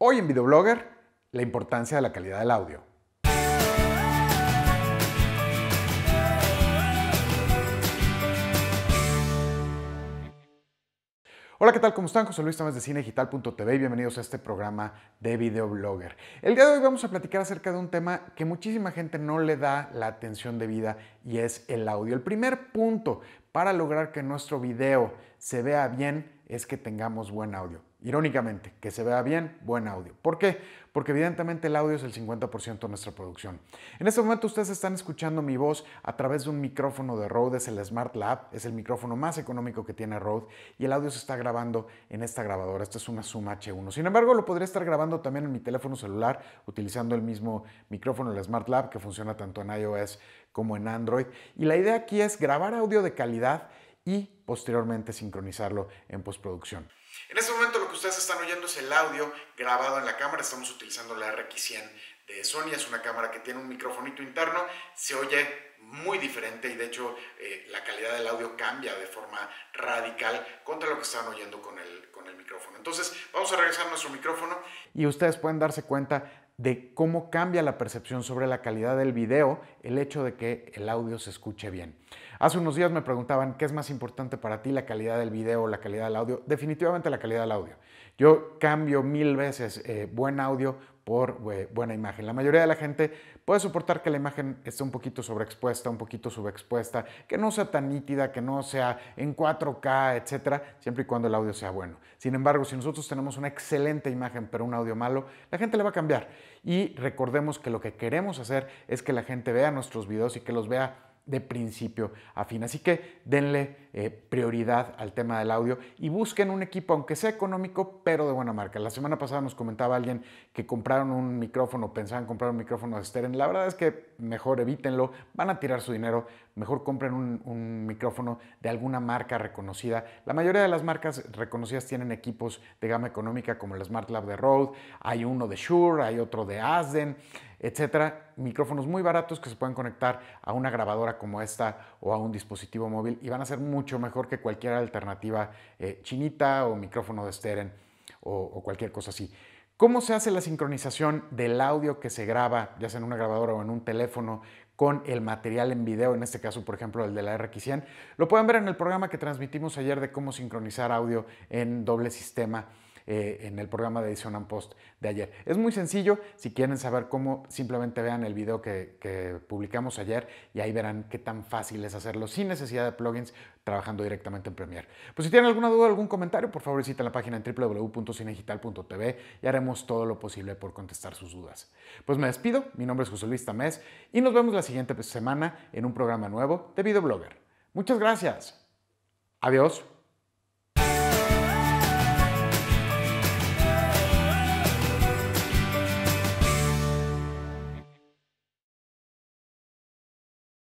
Hoy en Videoblogger, la importancia de la calidad del audio. Hola, ¿qué tal? ¿Cómo están? José Luis Tomás de Cinedigital.tv y bienvenidos a este programa de Videoblogger. El día de hoy vamos a platicar acerca de un tema que muchísima gente no le da la atención debida y es el audio. El primer punto para lograr que nuestro video se vea bien es que tengamos buen audio irónicamente, que se vea bien, buen audio. ¿Por qué? Porque evidentemente el audio es el 50% de nuestra producción. En este momento ustedes están escuchando mi voz a través de un micrófono de Rode, es el Smart Lab, es el micrófono más económico que tiene Rode y el audio se está grabando en esta grabadora. Esta es una Zoom H1. Sin embargo, lo podría estar grabando también en mi teléfono celular utilizando el mismo micrófono, el Smart Lab, que funciona tanto en iOS como en Android. Y la idea aquí es grabar audio de calidad y posteriormente sincronizarlo en postproducción. En este momento lo que ustedes están oyendo es el audio grabado en la cámara, estamos utilizando la RX100 de Sony, es una cámara que tiene un microfonito interno, se oye muy diferente y de hecho eh, la calidad del audio cambia de forma radical contra lo que están oyendo con el, con el micrófono. Entonces vamos a regresar a nuestro micrófono. Y ustedes pueden darse cuenta de cómo cambia la percepción sobre la calidad del video el hecho de que el audio se escuche bien. Hace unos días me preguntaban qué es más importante para ti, la calidad del video o la calidad del audio. Definitivamente la calidad del audio. Yo cambio mil veces eh, buen audio por buena imagen. La mayoría de la gente puede soportar que la imagen esté un poquito sobreexpuesta, un poquito subexpuesta, que no sea tan nítida, que no sea en 4K, etcétera, siempre y cuando el audio sea bueno. Sin embargo, si nosotros tenemos una excelente imagen pero un audio malo, la gente le va a cambiar. Y recordemos que lo que queremos hacer es que la gente vea nuestros videos y que los vea de principio a fin. Así que denle eh, prioridad al tema del audio y busquen un equipo, aunque sea económico, pero de buena marca. La semana pasada nos comentaba alguien que compraron un micrófono, pensaban comprar un micrófono de Steren. La verdad es que mejor evítenlo, van a tirar su dinero, mejor compren un, un micrófono de alguna marca reconocida. La mayoría de las marcas reconocidas tienen equipos de gama económica como el Smart Lab de Rode, hay uno de Shure, hay otro de Asden etcétera. Micrófonos muy baratos que se pueden conectar a una grabadora como esta o a un dispositivo móvil y van a ser mucho mejor que cualquier alternativa eh, chinita o micrófono de Steren o, cualquier cosa así. ¿Cómo se hace la sincronización del audio que se graba, ya sea en una grabadora o en un teléfono, con el material en video, en este caso, por ejemplo, el de la RX100? Lo pueden ver en el programa que transmitimos ayer de cómo sincronizar audio en doble sistema eh, en el programa de Edición and Post de ayer. Es muy sencillo, si quieren saber cómo, simplemente vean el video que, publicamos ayer y ahí verán qué tan fácil es hacerlo sin necesidad de plugins, trabajando directamente en Premiere. Pues si tienen alguna duda o algún comentario, por favor visiten la página en www.cinegital.tv y haremos todo lo posible por contestar sus dudas. Pues me despido, mi nombre es José Luis Tamés y nos vemos la siguiente semana en un programa nuevo de Videoblogger. Muchas gracias. Adiós.